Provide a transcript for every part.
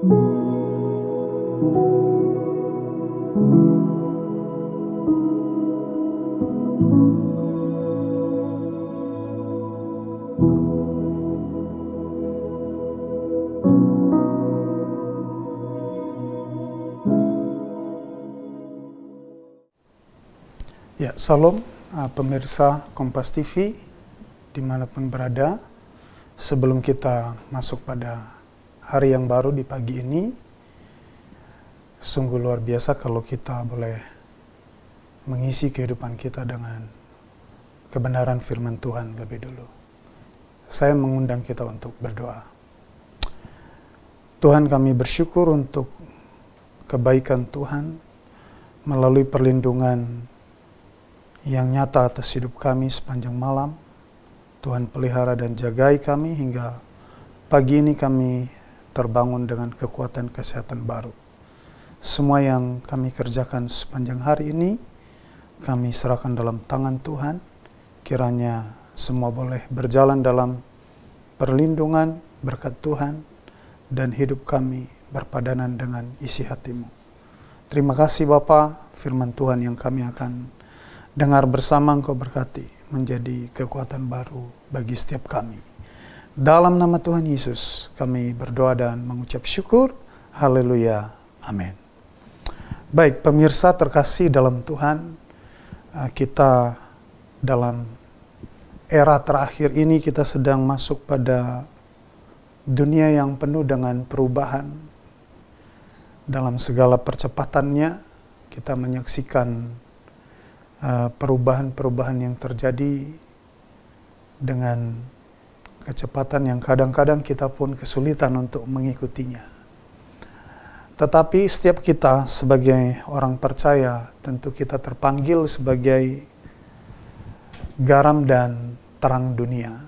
Ya, salam uh, pemirsa Kompas TV dimanapun berada. Sebelum kita masuk pada hari yang baru di pagi ini. Sungguh luar biasa kalau kita boleh mengisi kehidupan kita dengan kebenaran firman Tuhan lebih dulu. Saya mengundang kita untuk berdoa. Tuhan kami bersyukur untuk kebaikan Tuhan melalui perlindungan yang nyata atas hidup kami sepanjang malam. Tuhan pelihara dan jagai kami hingga pagi ini kami terbangun dengan kekuatan kesehatan baru. Semua yang kami kerjakan sepanjang hari ini, kami serahkan dalam tangan Tuhan, kiranya semua boleh berjalan dalam perlindungan berkat Tuhan, dan hidup kami berpadanan dengan isi hatimu. Terima kasih Bapa, firman Tuhan yang kami akan dengar bersama Engkau berkati menjadi kekuatan baru bagi setiap kami. Dalam nama Tuhan Yesus kami berdoa dan mengucap syukur. Haleluya. Amin. Baik, pemirsa terkasih dalam Tuhan, eh, kita dalam era terakhir ini kita sedang masuk pada dunia yang penuh dengan perubahan. Dalam segala percepatannya, kita menyaksikan eh, perubahan-perubahan yang terjadi dengan kecepatan yang kadang-kadang kita pun kesulitan untuk mengikutinya. Tetapi setiap kita sebagai orang percaya tentu kita terpanggil sebagai garam dan terang dunia.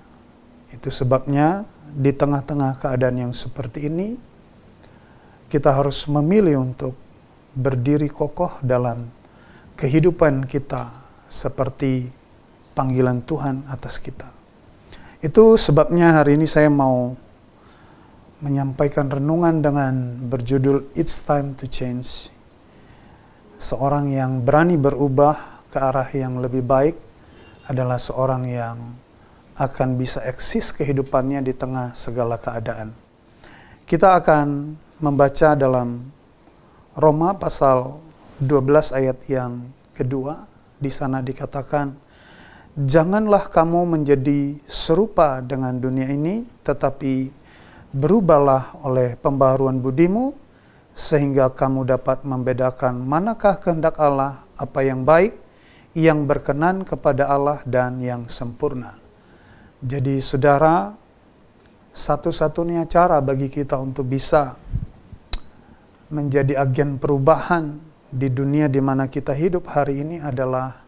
Itu sebabnya di tengah-tengah keadaan yang seperti ini kita harus memilih untuk berdiri kokoh dalam kehidupan kita seperti panggilan Tuhan atas kita. Itu sebabnya hari ini saya mau menyampaikan renungan dengan berjudul It's Time to Change. Seorang yang berani berubah ke arah yang lebih baik adalah seorang yang akan bisa eksis kehidupannya di tengah segala keadaan. Kita akan membaca dalam Roma pasal 12 ayat yang kedua di sana dikatakan janganlah kamu menjadi serupa dengan dunia ini, tetapi berubahlah oleh pembaharuan budimu, sehingga kamu dapat membedakan manakah kehendak Allah, apa yang baik, yang berkenan kepada Allah, dan yang sempurna. Jadi, saudara, satu-satunya cara bagi kita untuk bisa menjadi agen perubahan di dunia di mana kita hidup hari ini adalah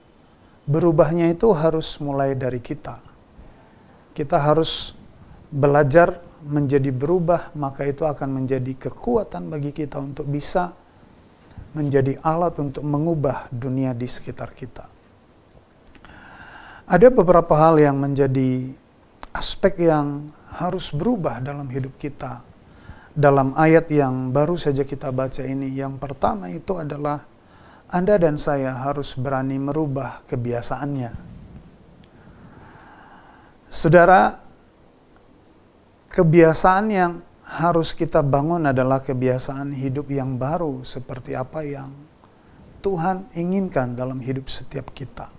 berubahnya itu harus mulai dari kita. Kita harus belajar menjadi berubah, maka itu akan menjadi kekuatan bagi kita untuk bisa menjadi alat untuk mengubah dunia di sekitar kita. Ada beberapa hal yang menjadi aspek yang harus berubah dalam hidup kita. Dalam ayat yang baru saja kita baca ini, yang pertama itu adalah anda dan saya harus berani merubah kebiasaannya. Saudara, kebiasaan yang harus kita bangun adalah kebiasaan hidup yang baru, seperti apa yang Tuhan inginkan dalam hidup setiap kita.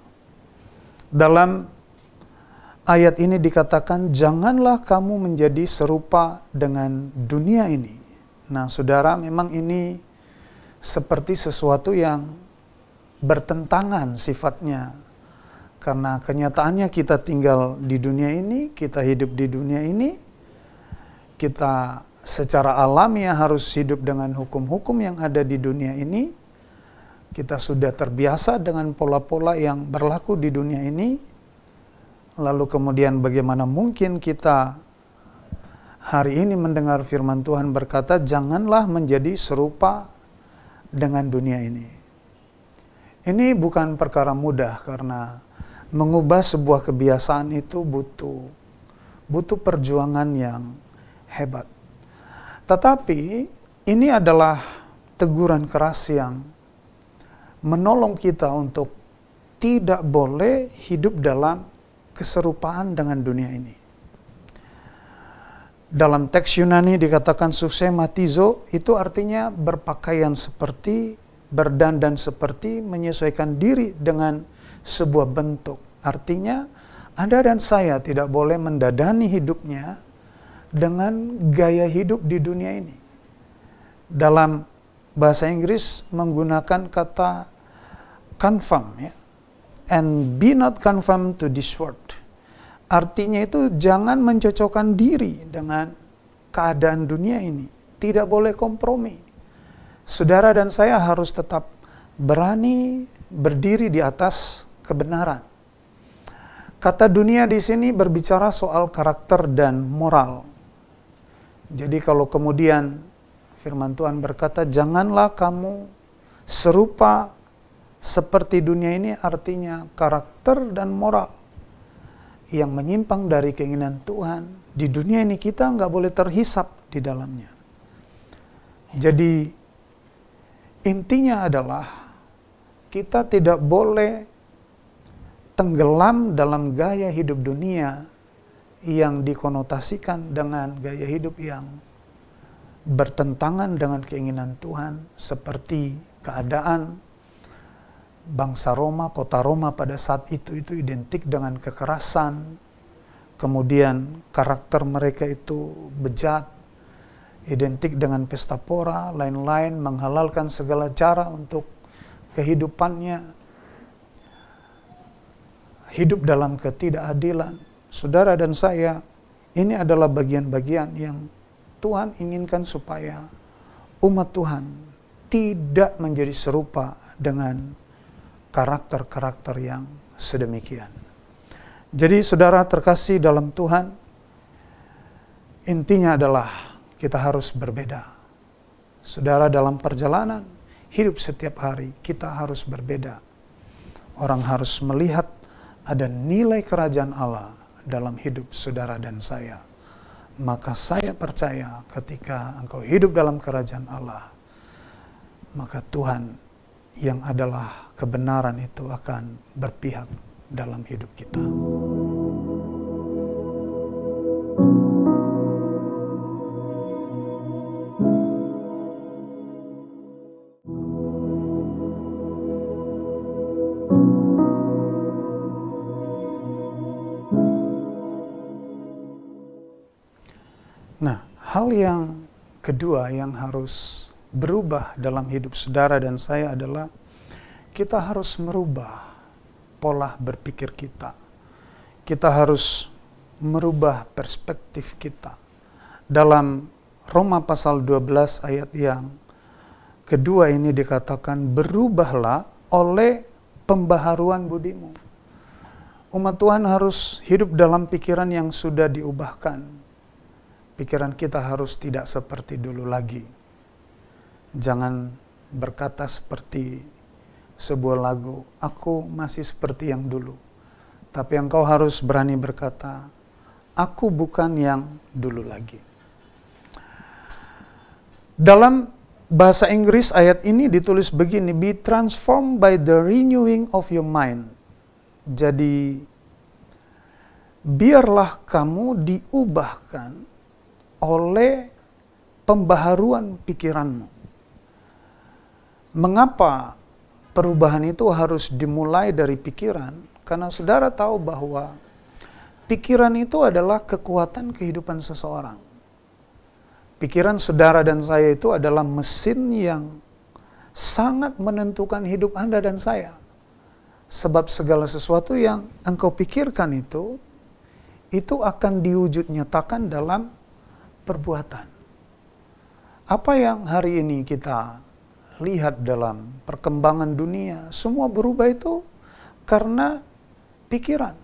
Dalam ayat ini dikatakan, "Janganlah kamu menjadi serupa dengan dunia ini." Nah, saudara, memang ini seperti sesuatu yang bertentangan sifatnya. Karena kenyataannya kita tinggal di dunia ini, kita hidup di dunia ini, kita secara alamiah harus hidup dengan hukum-hukum yang ada di dunia ini. Kita sudah terbiasa dengan pola-pola yang berlaku di dunia ini. Lalu kemudian bagaimana mungkin kita hari ini mendengar firman Tuhan berkata, "Janganlah menjadi serupa dengan dunia ini." Ini bukan perkara mudah karena mengubah sebuah kebiasaan itu butuh butuh perjuangan yang hebat. Tetapi ini adalah teguran keras yang menolong kita untuk tidak boleh hidup dalam keserupaan dengan dunia ini. Dalam teks Yunani dikatakan susematizo itu artinya berpakaian seperti berdandan seperti menyesuaikan diri dengan sebuah bentuk. Artinya, Anda dan saya tidak boleh mendadani hidupnya dengan gaya hidup di dunia ini. Dalam bahasa Inggris menggunakan kata confirm ya. And be not confirm to this world. Artinya itu jangan mencocokkan diri dengan keadaan dunia ini. Tidak boleh kompromi. Saudara dan saya harus tetap berani berdiri di atas kebenaran. Kata dunia di sini berbicara soal karakter dan moral. Jadi kalau kemudian firman Tuhan berkata, "Janganlah kamu serupa seperti dunia ini," artinya karakter dan moral yang menyimpang dari keinginan Tuhan. Di dunia ini kita nggak boleh terhisap di dalamnya. Jadi Intinya adalah kita tidak boleh tenggelam dalam gaya hidup dunia yang dikonotasikan dengan gaya hidup yang bertentangan dengan keinginan Tuhan seperti keadaan bangsa Roma, kota Roma pada saat itu itu identik dengan kekerasan. Kemudian karakter mereka itu bejat, identik dengan pesta pora, lain-lain, menghalalkan segala cara untuk kehidupannya, hidup dalam ketidakadilan. Saudara dan saya, ini adalah bagian-bagian yang Tuhan inginkan supaya umat Tuhan tidak menjadi serupa dengan karakter-karakter yang sedemikian. Jadi saudara terkasih dalam Tuhan, intinya adalah kita harus berbeda. Saudara dalam perjalanan hidup setiap hari kita harus berbeda. Orang harus melihat ada nilai kerajaan Allah dalam hidup saudara dan saya. Maka saya percaya ketika engkau hidup dalam kerajaan Allah, maka Tuhan yang adalah kebenaran itu akan berpihak dalam hidup kita. Hal yang kedua yang harus berubah dalam hidup saudara dan saya adalah kita harus merubah pola berpikir kita. Kita harus merubah perspektif kita. Dalam Roma pasal 12 ayat yang kedua ini dikatakan berubahlah oleh pembaharuan budimu. Umat Tuhan harus hidup dalam pikiran yang sudah diubahkan pikiran kita harus tidak seperti dulu lagi. Jangan berkata seperti sebuah lagu, aku masih seperti yang dulu. Tapi engkau harus berani berkata, aku bukan yang dulu lagi. Dalam bahasa Inggris ayat ini ditulis begini, be transformed by the renewing of your mind. Jadi biarlah kamu diubahkan oleh pembaharuan pikiranmu. Mengapa perubahan itu harus dimulai dari pikiran? Karena saudara tahu bahwa pikiran itu adalah kekuatan kehidupan seseorang. Pikiran saudara dan saya itu adalah mesin yang sangat menentukan hidup Anda dan saya. Sebab segala sesuatu yang engkau pikirkan itu, itu akan diwujud nyatakan dalam perbuatan. Apa yang hari ini kita lihat dalam perkembangan dunia, semua berubah itu karena pikiran.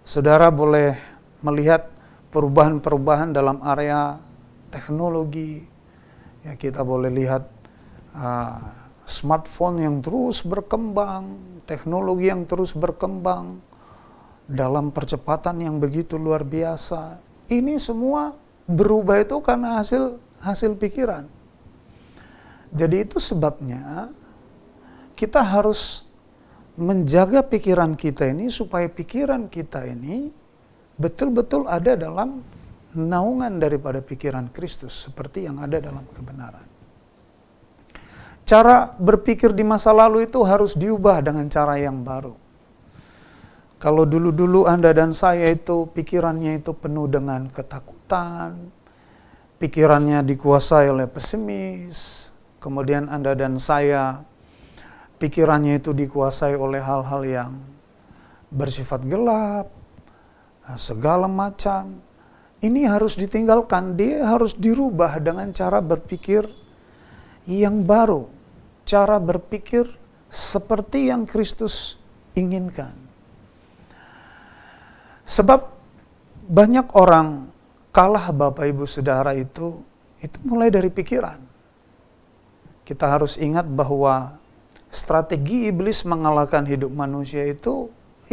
Saudara boleh melihat perubahan-perubahan dalam area teknologi. Ya kita boleh lihat uh, smartphone yang terus berkembang, teknologi yang terus berkembang dalam percepatan yang begitu luar biasa. Ini semua berubah itu karena hasil hasil pikiran. Jadi itu sebabnya kita harus menjaga pikiran kita ini supaya pikiran kita ini betul-betul ada dalam naungan daripada pikiran Kristus seperti yang ada dalam kebenaran. Cara berpikir di masa lalu itu harus diubah dengan cara yang baru kalau dulu-dulu Anda dan saya itu pikirannya itu penuh dengan ketakutan, pikirannya dikuasai oleh pesimis, kemudian Anda dan saya pikirannya itu dikuasai oleh hal-hal yang bersifat gelap, segala macam. Ini harus ditinggalkan, dia harus dirubah dengan cara berpikir yang baru, cara berpikir seperti yang Kristus inginkan. Sebab banyak orang kalah Bapak Ibu Saudara itu itu mulai dari pikiran. Kita harus ingat bahwa strategi iblis mengalahkan hidup manusia itu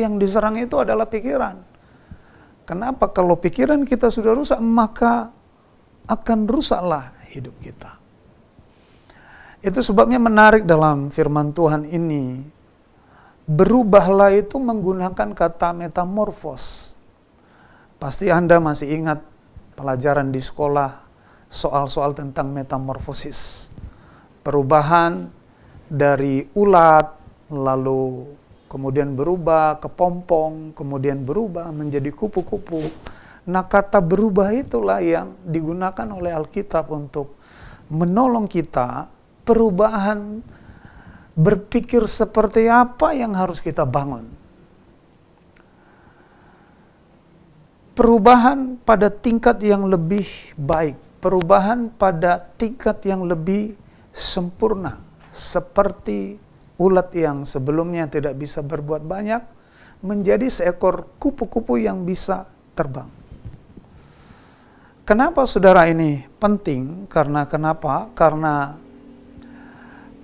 yang diserang itu adalah pikiran. Kenapa? Kalau pikiran kita sudah rusak, maka akan rusaklah hidup kita. Itu sebabnya menarik dalam firman Tuhan ini. Berubahlah itu menggunakan kata metamorfos Pasti Anda masih ingat pelajaran di sekolah soal-soal tentang metamorfosis. Perubahan dari ulat lalu kemudian berubah ke pompong, kemudian berubah menjadi kupu-kupu. Nah, kata berubah itulah yang digunakan oleh Alkitab untuk menolong kita perubahan berpikir seperti apa yang harus kita bangun. perubahan pada tingkat yang lebih baik, perubahan pada tingkat yang lebih sempurna, seperti ulat yang sebelumnya tidak bisa berbuat banyak, menjadi seekor kupu-kupu yang bisa terbang. Kenapa saudara ini penting? Karena kenapa? Karena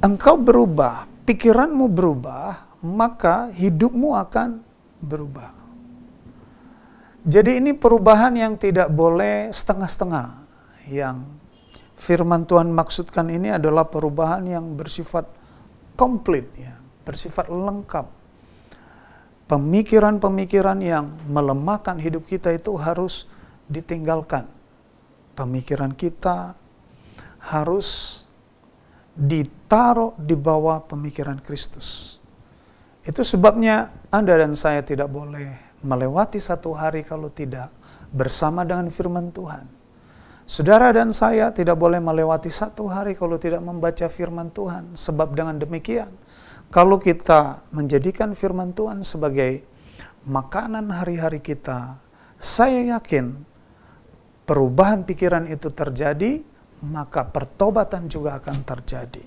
engkau berubah, pikiranmu berubah, maka hidupmu akan berubah. Jadi ini perubahan yang tidak boleh setengah-setengah. Yang firman Tuhan maksudkan ini adalah perubahan yang bersifat komplit ya, bersifat lengkap. Pemikiran-pemikiran yang melemahkan hidup kita itu harus ditinggalkan. Pemikiran kita harus ditaruh di bawah pemikiran Kristus. Itu sebabnya Anda dan saya tidak boleh melewati satu hari kalau tidak bersama dengan firman Tuhan. Saudara dan saya tidak boleh melewati satu hari kalau tidak membaca firman Tuhan, sebab dengan demikian, kalau kita menjadikan firman Tuhan sebagai makanan hari-hari kita, saya yakin perubahan pikiran itu terjadi, maka pertobatan juga akan terjadi.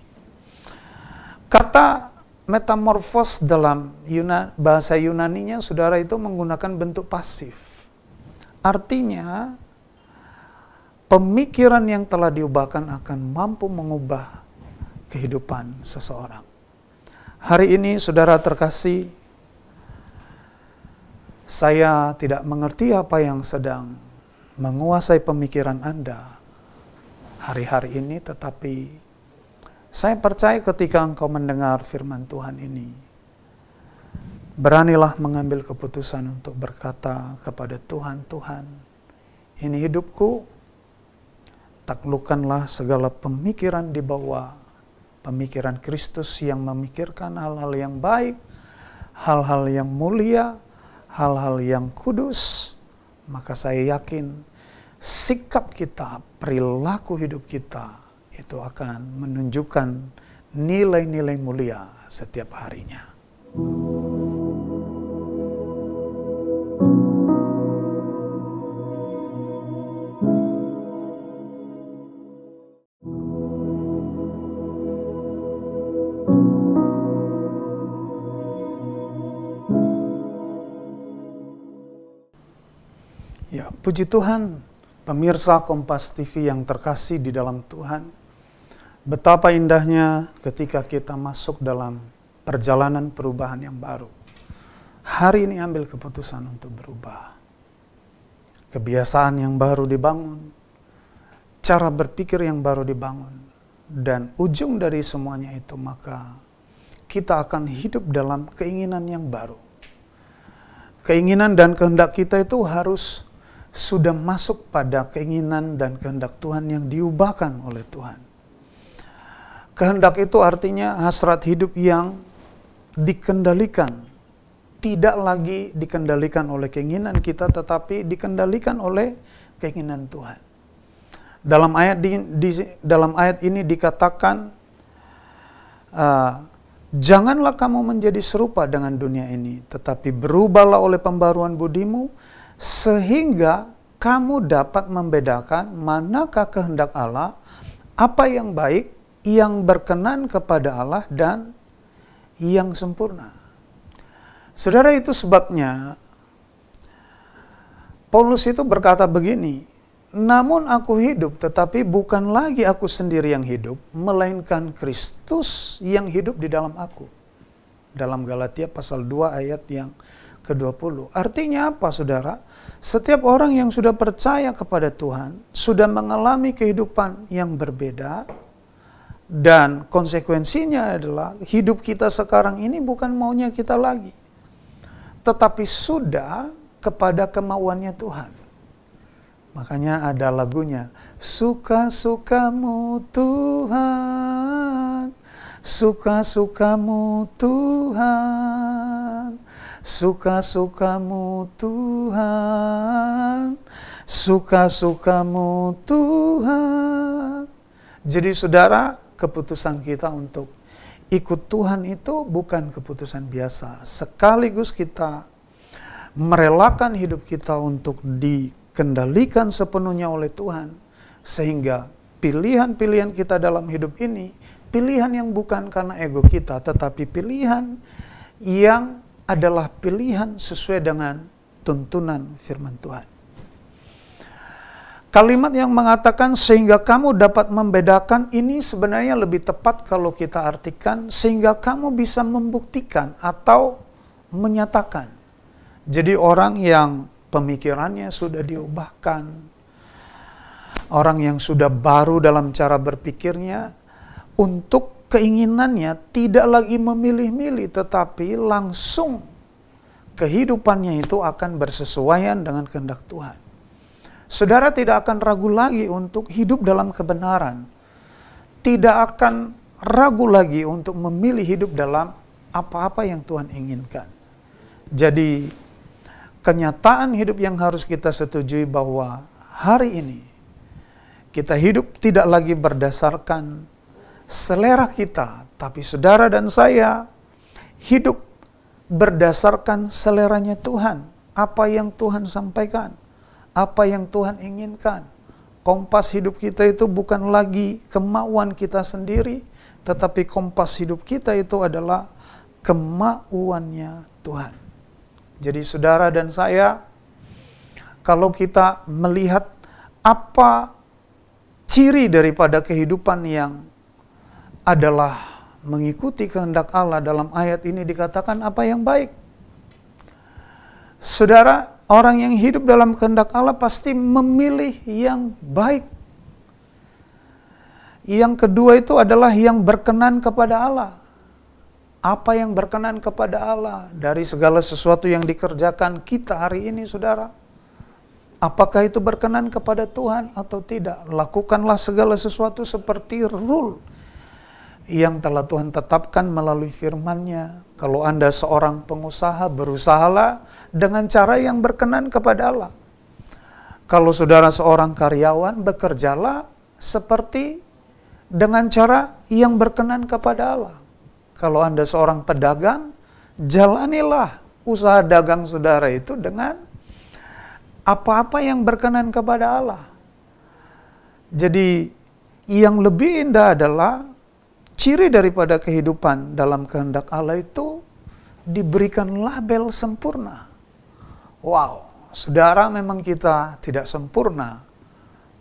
Kata metamorfos dalam Yunan, bahasa Yunaninya saudara itu menggunakan bentuk pasif. Artinya pemikiran yang telah diubahkan akan mampu mengubah kehidupan seseorang. Hari ini saudara terkasih saya tidak mengerti apa yang sedang menguasai pemikiran Anda hari-hari ini tetapi saya percaya ketika engkau mendengar firman Tuhan ini, beranilah mengambil keputusan untuk berkata kepada Tuhan, Tuhan, ini hidupku, taklukkanlah segala pemikiran di bawah pemikiran Kristus yang memikirkan hal-hal yang baik, hal-hal yang mulia, hal-hal yang kudus, maka saya yakin sikap kita, perilaku hidup kita, itu akan menunjukkan nilai-nilai mulia setiap harinya. Ya, puji Tuhan, pemirsa Kompas TV yang terkasih di dalam Tuhan Betapa indahnya ketika kita masuk dalam perjalanan perubahan yang baru. Hari ini ambil keputusan untuk berubah. Kebiasaan yang baru dibangun, cara berpikir yang baru dibangun, dan ujung dari semuanya itu maka kita akan hidup dalam keinginan yang baru. Keinginan dan kehendak kita itu harus sudah masuk pada keinginan dan kehendak Tuhan yang diubahkan oleh Tuhan. Kehendak itu artinya hasrat hidup yang dikendalikan. Tidak lagi dikendalikan oleh keinginan kita, tetapi dikendalikan oleh keinginan Tuhan. Dalam ayat di, di dalam ayat ini dikatakan uh, janganlah kamu menjadi serupa dengan dunia ini, tetapi berubahlah oleh pembaruan budimu sehingga kamu dapat membedakan manakah kehendak Allah, apa yang baik, yang berkenan kepada Allah dan yang sempurna. Saudara itu sebabnya Paulus itu berkata begini, namun aku hidup tetapi bukan lagi aku sendiri yang hidup, melainkan Kristus yang hidup di dalam aku. Dalam Galatia pasal 2 ayat yang ke-20. Artinya apa saudara? Setiap orang yang sudah percaya kepada Tuhan, sudah mengalami kehidupan yang berbeda, dan konsekuensinya adalah hidup kita sekarang ini bukan maunya kita lagi. Tetapi sudah kepada kemauannya Tuhan. Makanya ada lagunya, suka-sukamu Tuhan, suka-sukamu Tuhan, suka-sukamu Tuhan, suka-sukamu Tuhan. Jadi saudara, keputusan kita untuk ikut Tuhan itu bukan keputusan biasa. Sekaligus kita merelakan hidup kita untuk dikendalikan sepenuhnya oleh Tuhan, sehingga pilihan-pilihan kita dalam hidup ini, pilihan yang bukan karena ego kita, tetapi pilihan yang adalah pilihan sesuai dengan tuntunan firman Tuhan. Kalimat yang mengatakan sehingga kamu dapat membedakan ini sebenarnya lebih tepat kalau kita artikan sehingga kamu bisa membuktikan atau menyatakan. Jadi orang yang pemikirannya sudah diubahkan, orang yang sudah baru dalam cara berpikirnya untuk keinginannya tidak lagi memilih-milih tetapi langsung kehidupannya itu akan bersesuaian dengan kehendak Tuhan saudara tidak akan ragu lagi untuk hidup dalam kebenaran. Tidak akan ragu lagi untuk memilih hidup dalam apa-apa yang Tuhan inginkan. Jadi kenyataan hidup yang harus kita setujui bahwa hari ini kita hidup tidak lagi berdasarkan selera kita, tapi saudara dan saya hidup berdasarkan seleranya Tuhan, apa yang Tuhan sampaikan apa yang Tuhan inginkan. Kompas hidup kita itu bukan lagi kemauan kita sendiri, tetapi kompas hidup kita itu adalah kemauannya Tuhan. Jadi saudara dan saya, kalau kita melihat apa ciri daripada kehidupan yang adalah mengikuti kehendak Allah dalam ayat ini dikatakan apa yang baik. Saudara, Orang yang hidup dalam kehendak Allah pasti memilih yang baik. Yang kedua itu adalah yang berkenan kepada Allah. Apa yang berkenan kepada Allah dari segala sesuatu yang dikerjakan kita hari ini, saudara? Apakah itu berkenan kepada Tuhan atau tidak? Lakukanlah segala sesuatu seperti rule yang telah Tuhan tetapkan melalui firman-Nya. Kalau Anda seorang pengusaha, berusahalah dengan cara yang berkenan kepada Allah. Kalau saudara seorang karyawan, bekerjalah seperti dengan cara yang berkenan kepada Allah. Kalau Anda seorang pedagang, jalanilah usaha dagang saudara itu dengan apa-apa yang berkenan kepada Allah. Jadi, yang lebih indah adalah ciri daripada kehidupan dalam kehendak Allah itu diberikan label sempurna. Wow, saudara memang kita tidak sempurna.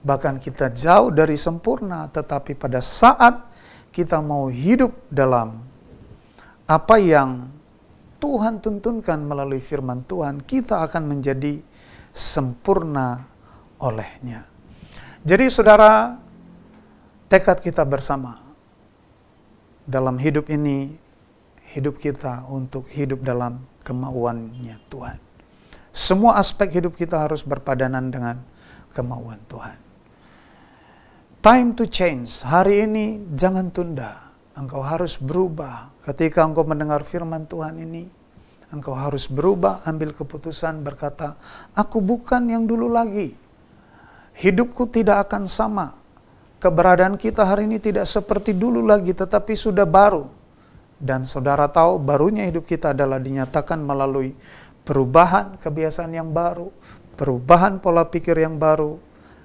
Bahkan kita jauh dari sempurna, tetapi pada saat kita mau hidup dalam apa yang Tuhan tuntunkan melalui firman Tuhan, kita akan menjadi sempurna olehnya. Jadi saudara, tekad kita bersama dalam hidup ini, hidup kita untuk hidup dalam kemauannya Tuhan. Semua aspek hidup kita harus berpadanan dengan kemauan Tuhan. Time to change. Hari ini jangan tunda. Engkau harus berubah. Ketika engkau mendengar firman Tuhan ini, engkau harus berubah, ambil keputusan berkata, "Aku bukan yang dulu lagi. Hidupku tidak akan sama keberadaan kita hari ini tidak seperti dulu lagi, tetapi sudah baru. Dan saudara tahu, barunya hidup kita adalah dinyatakan melalui perubahan kebiasaan yang baru, perubahan pola pikir yang baru,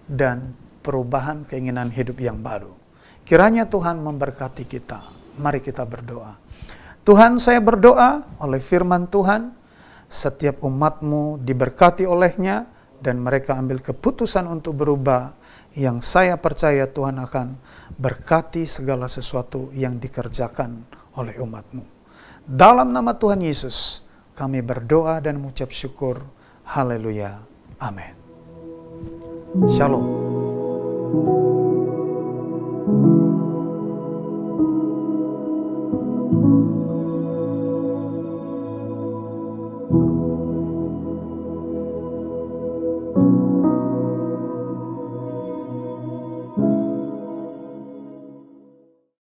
dan perubahan keinginan hidup yang baru. Kiranya Tuhan memberkati kita. Mari kita berdoa. Tuhan saya berdoa oleh firman Tuhan, setiap umatmu diberkati olehnya, dan mereka ambil keputusan untuk berubah yang saya percaya Tuhan akan berkati segala sesuatu yang dikerjakan oleh umatmu. Dalam nama Tuhan Yesus, kami berdoa dan mengucap syukur. Haleluya. Amin. Shalom.